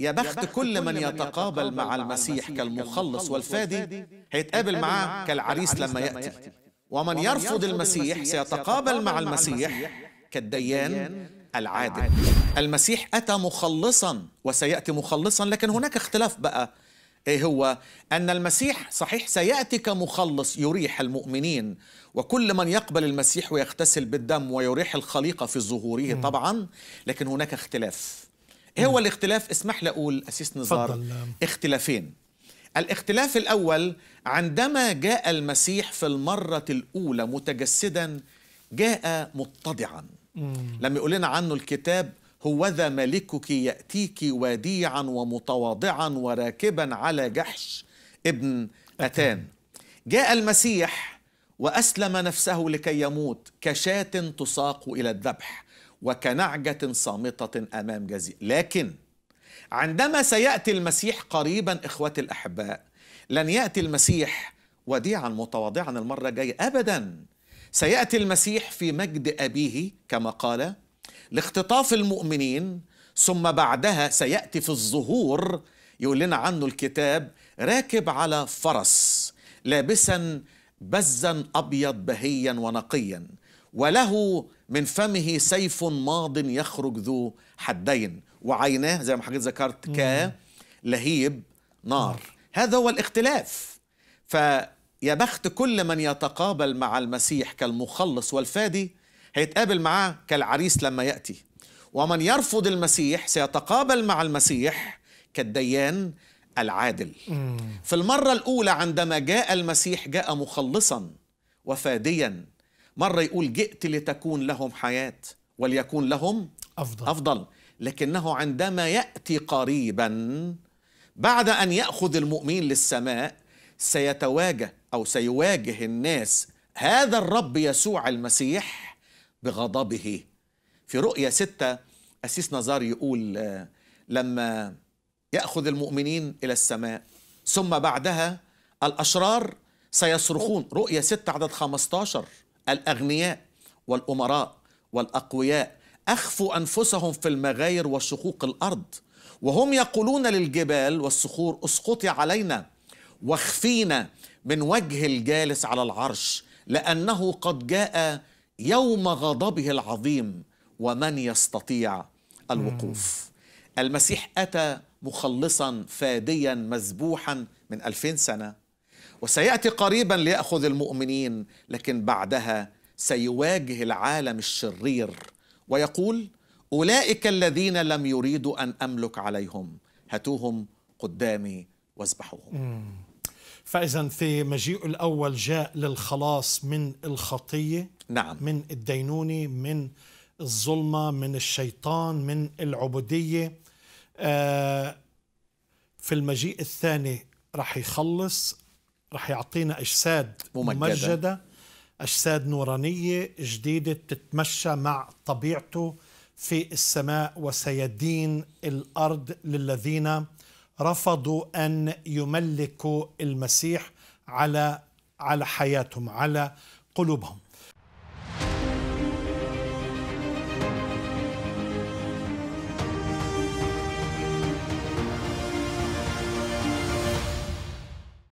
يا بخت كل من يتقابل مع المسيح كالمخلص والفادي هيتقابل معاه كالعريس لما يأتي ومن يرفض المسيح سيتقابل مع المسيح كالديان العادل المسيح أتى مخلصا وسيأتي مخلصا لكن هناك اختلاف بقى إيه هو أن المسيح صحيح سيأتي كمخلص يريح المؤمنين وكل من يقبل المسيح ويغتسل بالدم ويريح الخليقة في ظهوره طبعا لكن هناك اختلاف إيه هو الاختلاف اسمح لي اقول اسيس نزار فضل. اختلافين الاختلاف الاول عندما جاء المسيح في المره الاولى متجسدا جاء متضعا لما يقول لنا عنه الكتاب هوذا ملكك ياتيك وديعا ومتواضعا وراكبا على جحش ابن اتان جاء المسيح واسلم نفسه لكي يموت كشاة تساق الى الذبح وكنعجة صامتة أمام جزيء لكن عندما سيأتي المسيح قريبا إخوتي الأحباء لن يأتي المسيح وديعا متواضعا المرة الجاية أبدا سيأتي المسيح في مجد أبيه كما قال لاختطاف المؤمنين ثم بعدها سيأتي في الظهور يقول لنا عنه الكتاب راكب على فرس لابسا بزا أبيض بهيا ونقيا وله من فمه سيف ماض يخرج ذو حدين وعيناه زي ما حضرتك ذكرت لهيب نار هذا هو الاختلاف فيا بخت كل من يتقابل مع المسيح كالمخلص والفادي هيتقابل معاه كالعريس لما يأتي ومن يرفض المسيح سيتقابل مع المسيح كالديان العادل في المرة الأولى عندما جاء المسيح جاء مخلصا وفاديا مرة يقول جئت لتكون لهم حياة وليكون لهم أفضل, أفضل لكنه عندما يأتي قريبا بعد أن يأخذ المؤمن للسماء سيتواجه أو سيواجه الناس هذا الرب يسوع المسيح بغضبه في رؤية ستة أسيس نزار يقول لما يأخذ المؤمنين إلى السماء ثم بعدها الأشرار سيصرخون رؤية ستة عدد 15 الأغنياء والأمراء والأقوياء أخفوا أنفسهم في المغاير وشقوق الأرض وهم يقولون للجبال والصخور اسقطي علينا واخفينا من وجه الجالس على العرش لأنه قد جاء يوم غضبه العظيم ومن يستطيع الوقوف المسيح أتى مخلصا فاديا مذبوحا من ألفين سنة وسياتي قريبا لياخذ المؤمنين لكن بعدها سيواجه العالم الشرير ويقول اولئك الذين لم يريدوا ان املك عليهم هاتوهم قدامي واذبحوهم فاذا في مجيء الاول جاء للخلاص من الخطيه نعم من الدينونه من الظلمه من الشيطان من العبوديه آه في المجيء الثاني رح يخلص رح يعطينا أجساد ممجدة, ممجدة أجساد نورانية جديدة تتمشى مع طبيعته في السماء وسيدين الأرض للذين رفضوا أن يملكوا المسيح على على حياتهم على قلوبهم